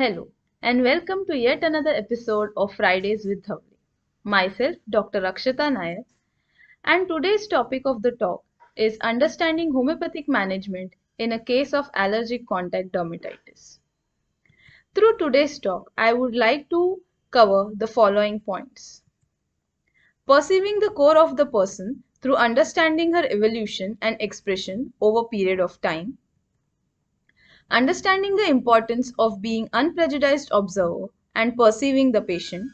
Hello and welcome to yet another episode of Fridays with Dhavli. Myself, Dr. Rakshita Nair, and today's topic of the talk is understanding homeopathic management in a case of allergic contact dermatitis. Through today's talk, I would like to cover the following points. Perceiving the core of the person through understanding her evolution and expression over period of time understanding the importance of being unprejudiced observer and perceiving the patient,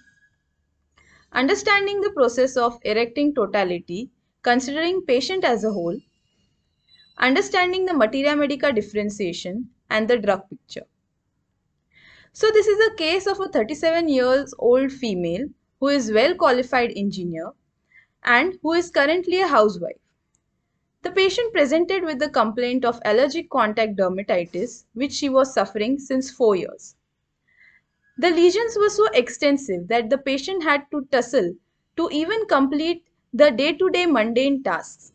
understanding the process of erecting totality, considering patient as a whole, understanding the materia medica differentiation and the drug picture. So this is a case of a 37 years old female who is well qualified engineer and who is currently a housewife. The patient presented with the complaint of allergic contact dermatitis, which she was suffering since four years. The lesions were so extensive that the patient had to tussle to even complete the day-to-day mundane tasks.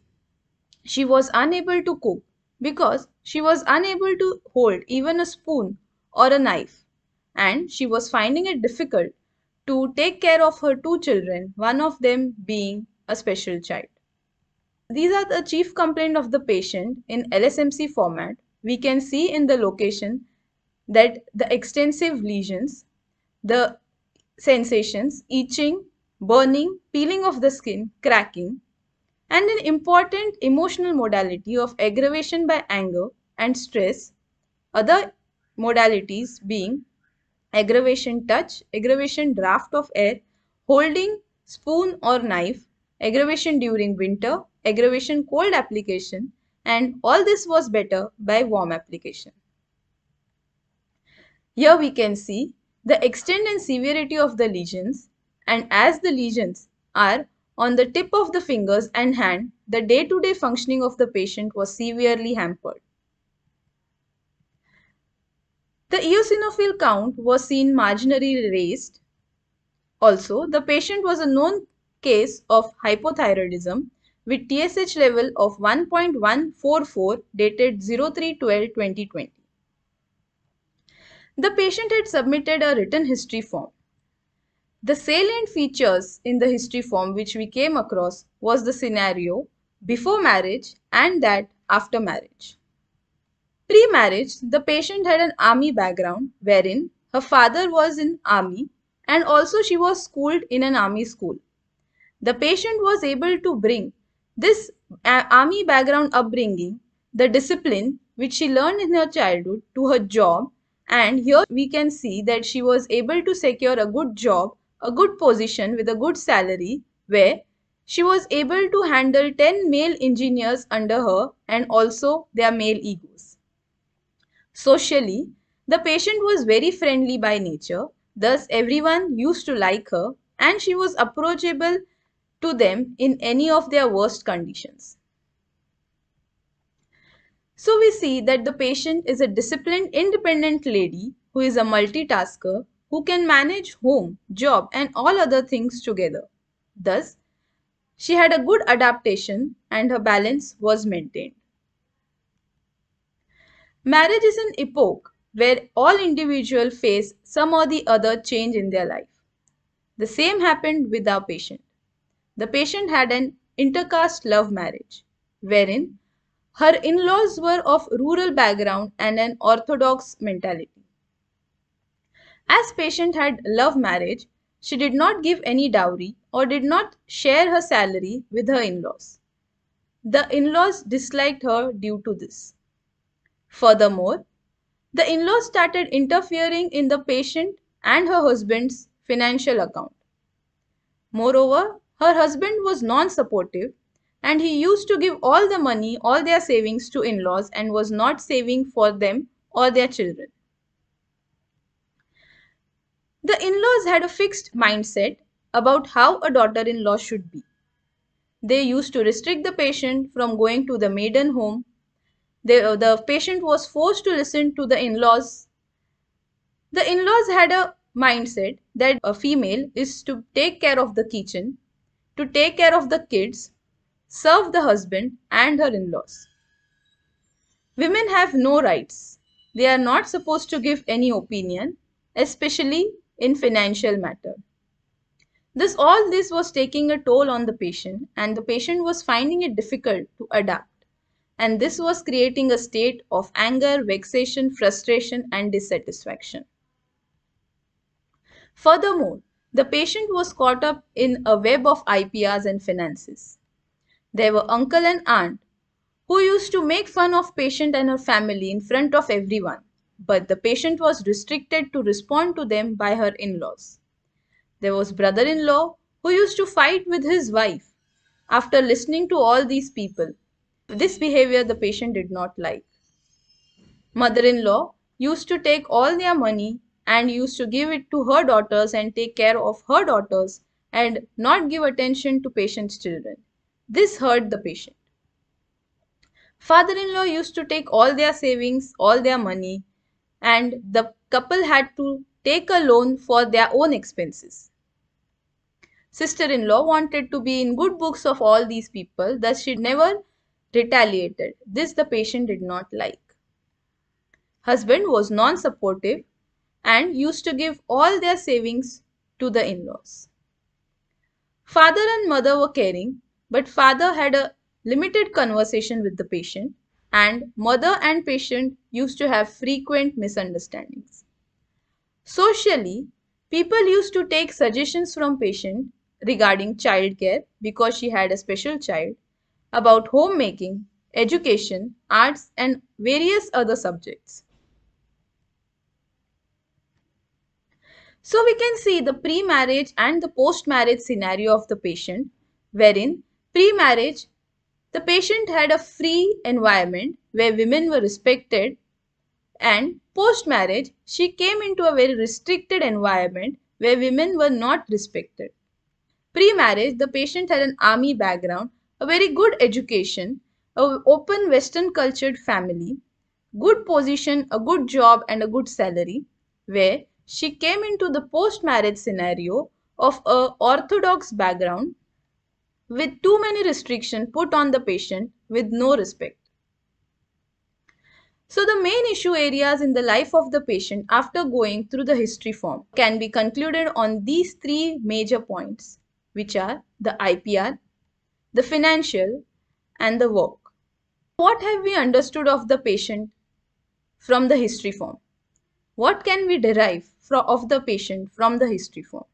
She was unable to cook because she was unable to hold even a spoon or a knife and she was finding it difficult to take care of her two children, one of them being a special child. These are the chief complaint of the patient in LSMC format. We can see in the location that the extensive lesions, the sensations, itching, burning, peeling of the skin, cracking, and an important emotional modality of aggravation by anger and stress, other modalities being aggravation touch, aggravation draft of air, holding spoon or knife, aggravation during winter, aggravation cold application and all this was better by warm application. Here we can see the extent and severity of the lesions and as the lesions are on the tip of the fingers and hand, the day-to-day -day functioning of the patient was severely hampered. The eosinophil count was seen marginally raised. Also, the patient was a known case of hypothyroidism with TSH level of 1.144 dated 03-12-2020. The patient had submitted a written history form. The salient features in the history form which we came across was the scenario before marriage and that after marriage. Pre-marriage, the patient had an army background wherein her father was in army and also she was schooled in an army school the patient was able to bring this uh, army background upbringing, the discipline which she learned in her childhood to her job and here we can see that she was able to secure a good job, a good position with a good salary where she was able to handle 10 male engineers under her and also their male egos. Socially, the patient was very friendly by nature, thus everyone used to like her and she was approachable to them in any of their worst conditions. So we see that the patient is a disciplined independent lady who is a multitasker who can manage home, job and all other things together. Thus, she had a good adaptation and her balance was maintained. Marriage is an epoch where all individuals face some or the other change in their life. The same happened with our patient the patient had an intercaste love marriage, wherein her in-laws were of rural background and an orthodox mentality. As patient had love marriage, she did not give any dowry or did not share her salary with her in-laws. The in-laws disliked her due to this. Furthermore, the in-laws started interfering in the patient and her husband's financial account. Moreover, her husband was non supportive and he used to give all the money, all their savings to in laws and was not saving for them or their children. The in laws had a fixed mindset about how a daughter in law should be. They used to restrict the patient from going to the maiden home. They, uh, the patient was forced to listen to the in laws. The in laws had a mindset that a female is to take care of the kitchen to take care of the kids, serve the husband and her in-laws. Women have no rights. They are not supposed to give any opinion, especially in financial matter. This all this was taking a toll on the patient and the patient was finding it difficult to adapt and this was creating a state of anger, vexation, frustration and dissatisfaction. Furthermore, the patient was caught up in a web of IPRs and finances. There were uncle and aunt who used to make fun of patient and her family in front of everyone, but the patient was restricted to respond to them by her in-laws. There was brother-in-law who used to fight with his wife after listening to all these people. This behavior the patient did not like. Mother-in-law used to take all their money and used to give it to her daughters and take care of her daughters and not give attention to patient's children. This hurt the patient. Father-in-law used to take all their savings, all their money and the couple had to take a loan for their own expenses. Sister-in-law wanted to be in good books of all these people, thus she never retaliated. This the patient did not like. Husband was non-supportive and used to give all their savings to the in-laws. Father and mother were caring, but father had a limited conversation with the patient and mother and patient used to have frequent misunderstandings. Socially, people used to take suggestions from patient regarding childcare because she had a special child, about homemaking, education, arts and various other subjects. So we can see the pre-marriage and the post-marriage scenario of the patient wherein pre-marriage the patient had a free environment where women were respected and post-marriage she came into a very restricted environment where women were not respected. Pre-marriage the patient had an army background, a very good education, an open western cultured family, good position, a good job and a good salary where she came into the post-marriage scenario of a orthodox background with too many restrictions put on the patient with no respect. So the main issue areas in the life of the patient after going through the history form can be concluded on these three major points, which are the IPR, the financial, and the work. What have we understood of the patient from the history form? What can we derive of the patient from the history form.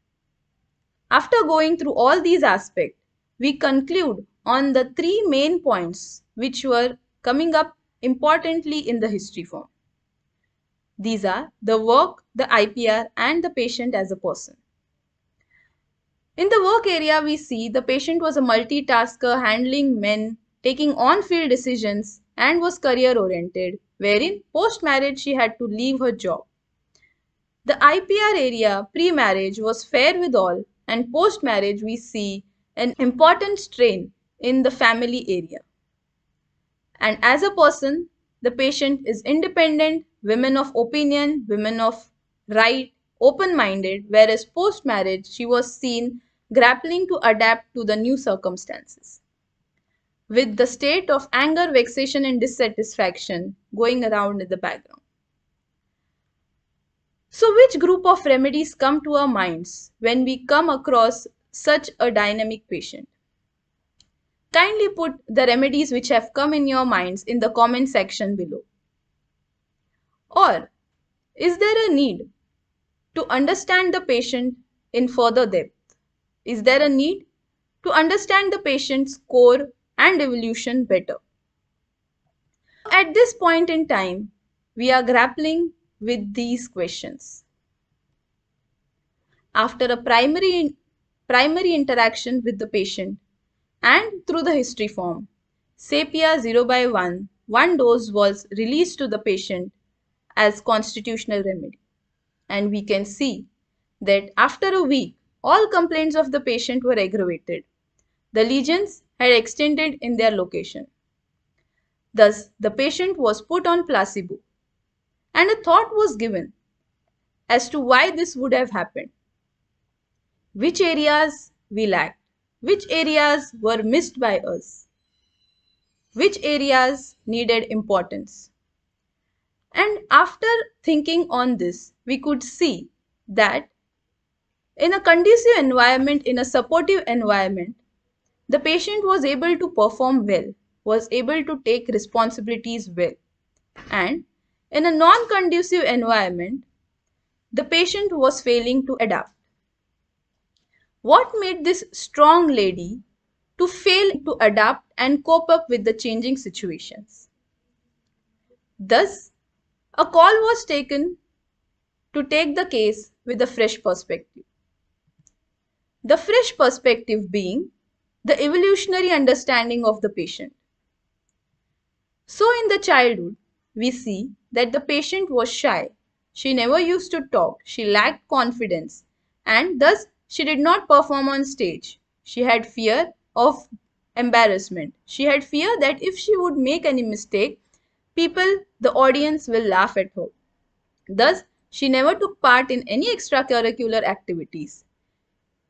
After going through all these aspects, we conclude on the three main points which were coming up importantly in the history form. These are the work, the IPR and the patient as a person. In the work area, we see the patient was a multitasker handling men, taking on-field decisions and was career-oriented, wherein post-marriage she had to leave her job. The IPR area pre marriage was fair with all, and post marriage we see an important strain in the family area. And as a person, the patient is independent, women of opinion, women of right, open minded, whereas post marriage she was seen grappling to adapt to the new circumstances. With the state of anger, vexation, and dissatisfaction going around in the background. So which group of remedies come to our minds when we come across such a dynamic patient? Kindly put the remedies which have come in your minds in the comment section below. Or is there a need to understand the patient in further depth? Is there a need to understand the patient's core and evolution better? At this point in time, we are grappling with these questions. After a primary, primary interaction with the patient and through the history form, SAPIA 0 by 1, one dose was released to the patient as constitutional remedy. And we can see that after a week, all complaints of the patient were aggravated. The lesions had extended in their location. Thus, the patient was put on placebo and a thought was given as to why this would have happened. Which areas we lacked, which areas were missed by us, which areas needed importance. And after thinking on this, we could see that in a conducive environment, in a supportive environment, the patient was able to perform well, was able to take responsibilities well, and in a non-conducive environment, the patient was failing to adapt. What made this strong lady to fail to adapt and cope up with the changing situations? Thus, a call was taken to take the case with a fresh perspective. The fresh perspective being the evolutionary understanding of the patient. So in the childhood, we see that the patient was shy. She never used to talk. She lacked confidence and thus she did not perform on stage. She had fear of embarrassment. She had fear that if she would make any mistake, people, the audience will laugh at her. Thus, she never took part in any extracurricular activities.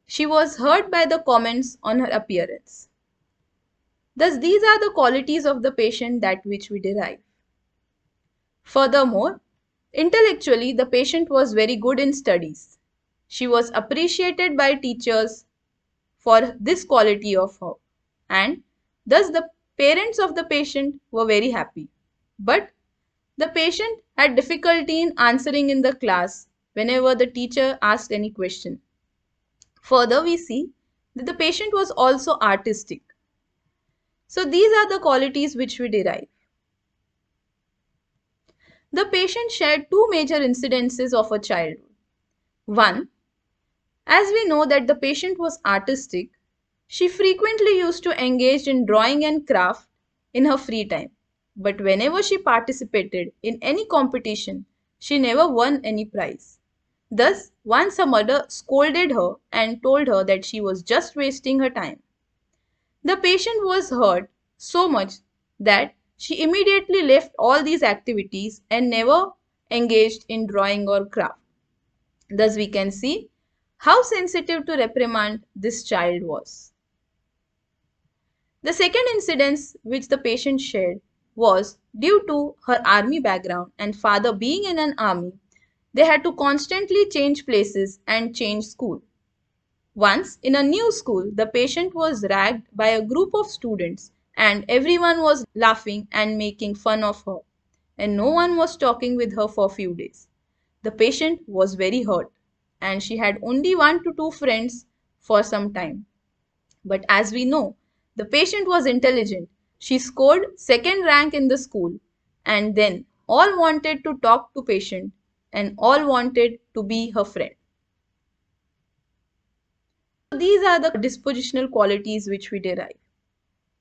She was hurt by the comments on her appearance. Thus, these are the qualities of the patient that which we derive. Furthermore, intellectually the patient was very good in studies. She was appreciated by teachers for this quality of her and thus the parents of the patient were very happy. But the patient had difficulty in answering in the class whenever the teacher asked any question. Further, we see that the patient was also artistic. So these are the qualities which we derive the patient shared two major incidences of her childhood. One, as we know that the patient was artistic, she frequently used to engage in drawing and craft in her free time. But whenever she participated in any competition, she never won any prize. Thus, once her mother scolded her and told her that she was just wasting her time. The patient was hurt so much that she immediately left all these activities and never engaged in drawing or craft. Thus we can see how sensitive to reprimand this child was. The second incident which the patient shared was due to her army background and father being in an army, they had to constantly change places and change school. Once in a new school, the patient was ragged by a group of students and everyone was laughing and making fun of her, and no one was talking with her for a few days. The patient was very hurt, and she had only one to two friends for some time. But as we know, the patient was intelligent. She scored second rank in the school, and then all wanted to talk to patient and all wanted to be her friend. These are the dispositional qualities which we derive.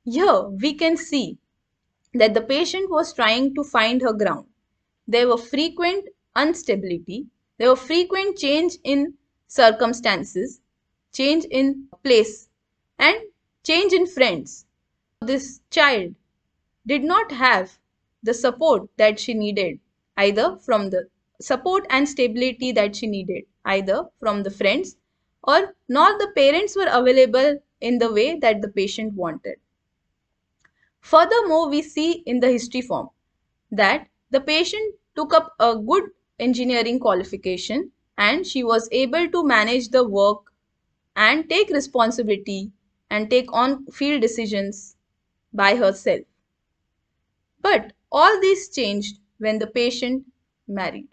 Here we can see that the patient was trying to find her ground. There were frequent instability, there were frequent change in circumstances, change in place and change in friends. This child did not have the support that she needed either from the support and stability that she needed either from the friends or nor the parents were available in the way that the patient wanted. Furthermore, we see in the history form that the patient took up a good engineering qualification and she was able to manage the work and take responsibility and take on field decisions by herself. But all this changed when the patient married.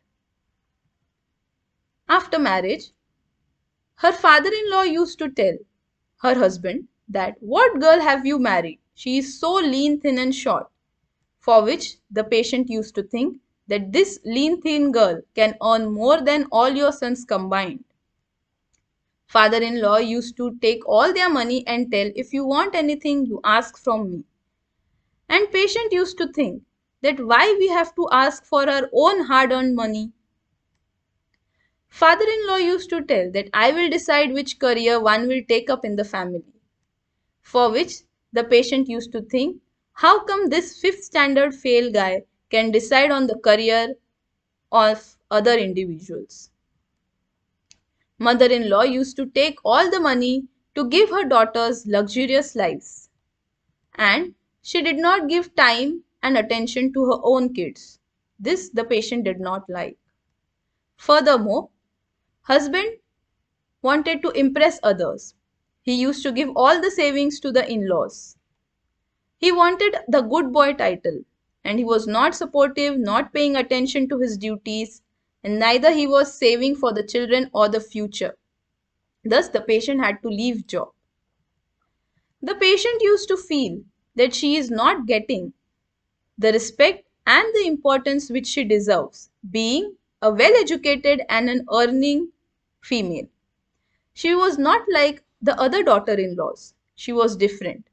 After marriage, her father-in-law used to tell her husband that what girl have you married? She is so lean, thin and short, for which the patient used to think that this lean, thin girl can earn more than all your sons combined. Father-in-law used to take all their money and tell, if you want anything, you ask from me. And patient used to think that why we have to ask for our own hard-earned money Father-in-law used to tell that I will decide which career one will take up in the family, for which the patient used to think, how come this fifth standard fail guy can decide on the career of other individuals? Mother-in-law used to take all the money to give her daughters luxurious lives. And she did not give time and attention to her own kids. This the patient did not like. Furthermore, husband wanted to impress others he used to give all the savings to the in-laws. He wanted the good boy title and he was not supportive, not paying attention to his duties and neither he was saving for the children or the future. Thus the patient had to leave job. The patient used to feel that she is not getting the respect and the importance which she deserves, being a well educated and an earning female. She was not like the other daughter-in-laws. She was different.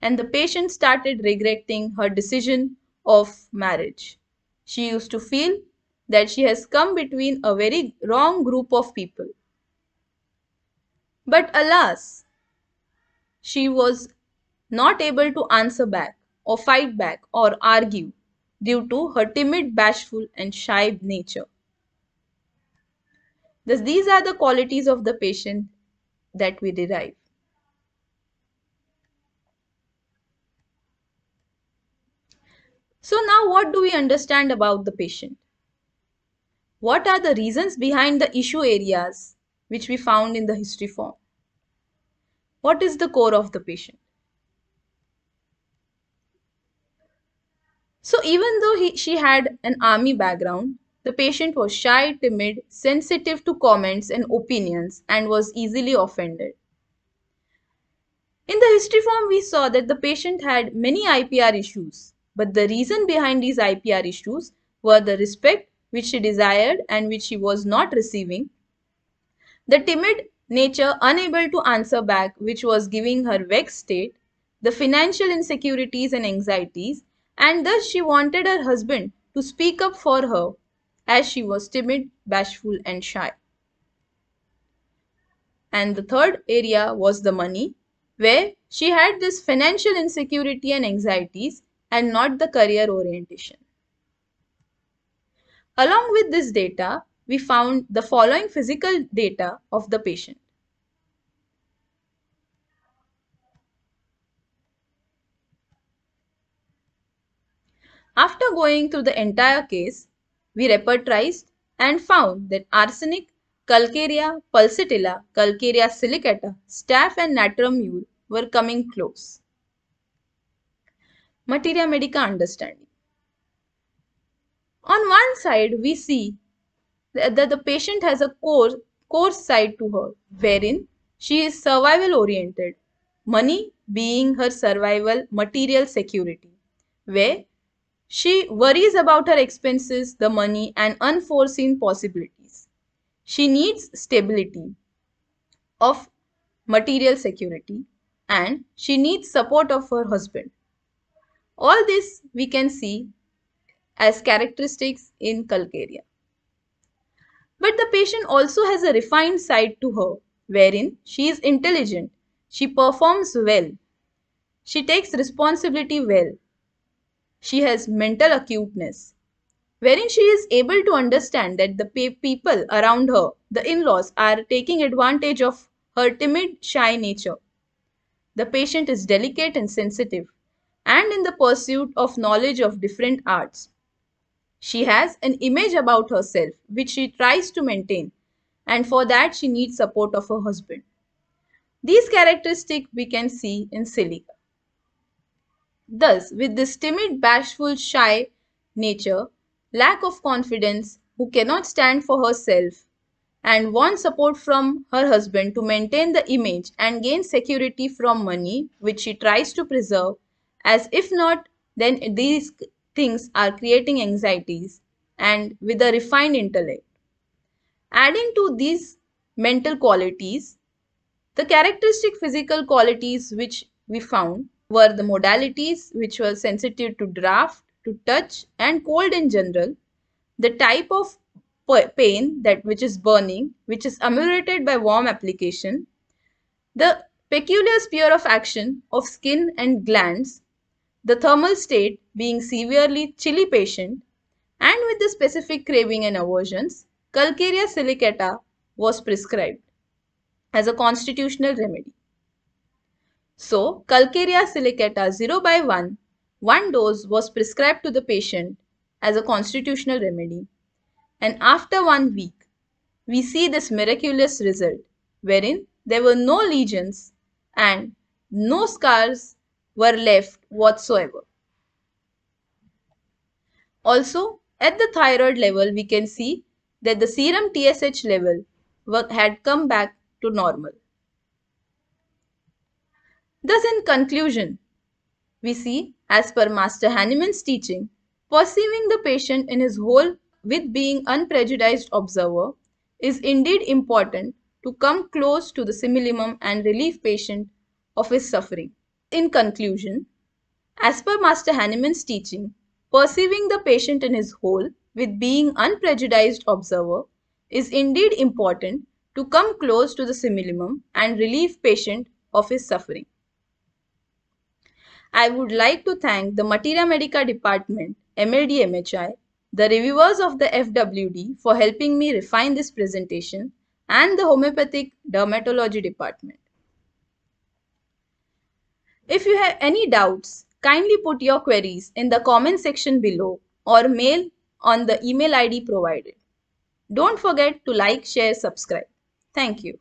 And the patient started regretting her decision of marriage. She used to feel that she has come between a very wrong group of people. But alas, she was not able to answer back or fight back or argue due to her timid, bashful and shy nature. Thus, these are the qualities of the patient that we derive. So now what do we understand about the patient? What are the reasons behind the issue areas which we found in the history form? What is the core of the patient? So even though he, she had an army background, the patient was shy, timid, sensitive to comments and opinions, and was easily offended. In the history form, we saw that the patient had many IPR issues, but the reason behind these IPR issues were the respect which she desired and which she was not receiving, the timid nature unable to answer back which was giving her vexed state, the financial insecurities and anxieties, and thus she wanted her husband to speak up for her as she was timid, bashful, and shy. And the third area was the money, where she had this financial insecurity and anxieties and not the career orientation. Along with this data, we found the following physical data of the patient. After going through the entire case, we repertorized and found that arsenic, calcarea pulsatilla, calcarea silicata, staph and natramure were coming close. Materia medica understanding. On one side, we see that the patient has a core, core side to her, wherein she is survival oriented, money being her survival material security, where she worries about her expenses, the money, and unforeseen possibilities. She needs stability of material security and she needs support of her husband. All this we can see as characteristics in Calcarea. But the patient also has a refined side to her, wherein she is intelligent, she performs well, she takes responsibility well, she has mental acuteness, wherein she is able to understand that the people around her, the in-laws, are taking advantage of her timid, shy nature. The patient is delicate and sensitive and in the pursuit of knowledge of different arts. She has an image about herself which she tries to maintain and for that she needs support of her husband. These characteristics we can see in silica. Thus, with this timid, bashful, shy nature, lack of confidence, who cannot stand for herself and wants support from her husband to maintain the image and gain security from money, which she tries to preserve, as if not, then these things are creating anxieties and with a refined intellect. Adding to these mental qualities, the characteristic physical qualities which we found were the modalities which were sensitive to draft, to touch and cold in general, the type of pain that which is burning, which is ameliorated by warm application, the peculiar sphere of action of skin and glands, the thermal state being severely chilly patient, and with the specific craving and aversions, calcarea silicata was prescribed as a constitutional remedy. So, calcarea silicata 0 by 1, one dose was prescribed to the patient as a constitutional remedy. And after one week, we see this miraculous result wherein there were no lesions and no scars were left whatsoever. Also, at the thyroid level, we can see that the serum TSH level had come back to normal. Thus, in conclusion, we see, as per Master Hanuman's teaching, perceiving the patient in his whole with being unprejudiced observer is indeed important to come close to the similimum and relieve patient of his suffering. In conclusion, as per Master Hanuman's teaching, perceiving the patient in his whole with being unprejudiced observer is indeed important to come close to the similimum and relieve patient of his suffering. I would like to thank the Materia Medica Department, MADMHI, the reviewers of the FWD for helping me refine this presentation and the Homeopathic Dermatology Department. If you have any doubts, kindly put your queries in the comment section below or mail on the email ID provided. Don't forget to like, share, subscribe. Thank you.